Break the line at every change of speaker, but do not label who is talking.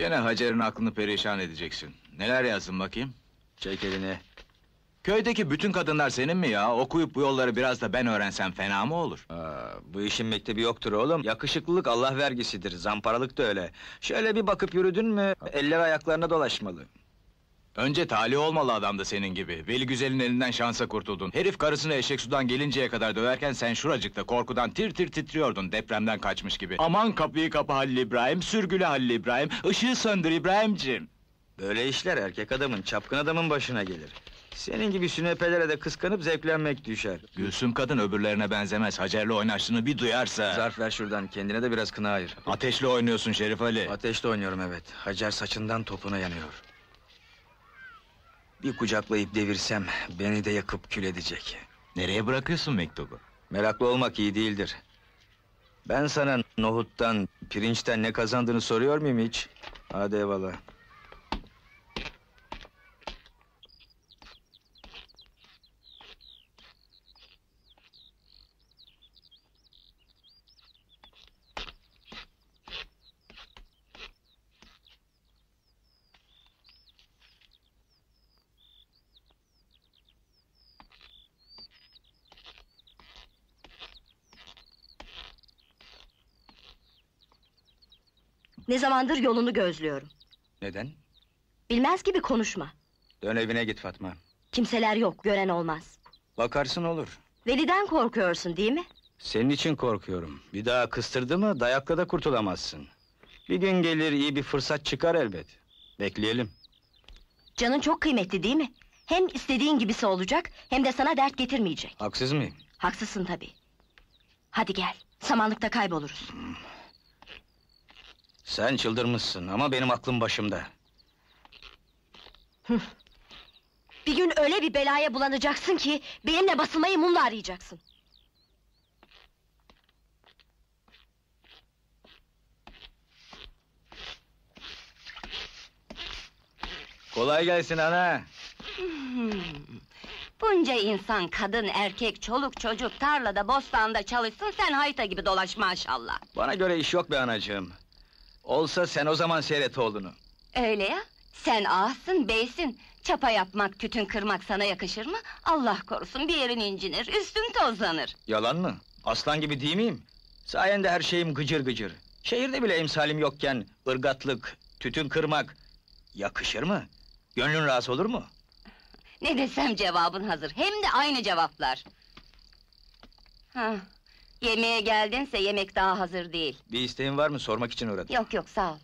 Yine Hacer'in aklını perişan edeceksin. Neler yazdın bakayım? Çek elini. Köydeki bütün kadınlar senin mi ya? Okuyup bu yolları biraz da ben öğrensem fena mı olur? Aa, bu işin mektebi yoktur oğlum. Yakışıklılık Allah vergisidir, zamparalık da öyle. Şöyle bir bakıp yürüdün mü, eller ayaklarına dolaşmalı. Önce talih olmalı adam senin gibi. Veli Güzel'in elinden şansa kurtuldun. Herif karısını eşek sudan gelinceye kadar döverken sen şuracıkta korkudan tir tir titriyordun depremden kaçmış gibi. Aman kapıyı kapa Halil İbrahim, sürgüle Halil İbrahim, ışığı söndür İbrahim'cim. Böyle işler erkek adamın, çapkın adamın başına gelir. Senin gibi sünepelere de kıskanıp zevklenmek düşer. Gülsüm kadın öbürlerine benzemez, Hacer'le oynaştığını bir duyarsa... Zarf ver şuradan, kendine de biraz kına ayır. Ateşle oynuyorsun Şerif Ali. Ateşle oynuyorum evet, Hacer saçından topuna yanıyor. Bir kucaklayıp devirsem beni de yakıp kül edecek. Nereye bırakıyorsun mektubu? Meraklı olmak iyi değildir. Ben sana nohuttan, pirinçten ne kazandığını soruyor muyum hiç? Hadi eyvallah.
Ne zamandır yolunu gözlüyorum. Neden? Bilmez gibi konuşma.
Dön evine git Fatma.
Kimseler yok, gören olmaz.
Bakarsın olur.
Veli'den korkuyorsun değil mi?
Senin için korkuyorum. Bir daha kıstırdı mı dayakla da kurtulamazsın. Bir gün gelir iyi bir fırsat çıkar elbet. Bekleyelim.
Canın çok kıymetli değil mi? Hem istediğin gibisi olacak, hem de sana dert getirmeyecek. Haksız mıyım? Haksızsın tabii. Hadi gel, samanlıkta kayboluruz. Hmm.
Sen çıldırmışsın ama benim aklım başımda.
Bir gün öyle bir belaya bulanacaksın ki... ...benimle basılmayı mumla arayacaksın.
Kolay gelsin ana!
Hmm. Bunca insan, kadın, erkek, çoluk, çocuk... ...tarlada, bostanda çalışsın, sen hayta gibi dolaş maşallah!
Bana göre iş yok be anacığım. Olsa sen o zaman seyret oğlunu.
Öyle ya, sen ağasın, beysin. Çapa yapmak, tütün kırmak sana yakışır mı? Allah korusun bir yerin incinir, üstün tozlanır.
Yalan mı? Aslan gibi değil miyim? Sayende her şeyim gıcır gıcır. Şehirde bile emsalim yokken ırgatlık, tütün kırmak yakışır mı? Gönlün rahatsız olur mu?
Ne desem cevabın hazır, hem de aynı cevaplar. Ha. Yemeğe geldinse yemek daha hazır değil.
Bir isteğin var mı? Sormak için uğradım.
Yok yok, sağ ol.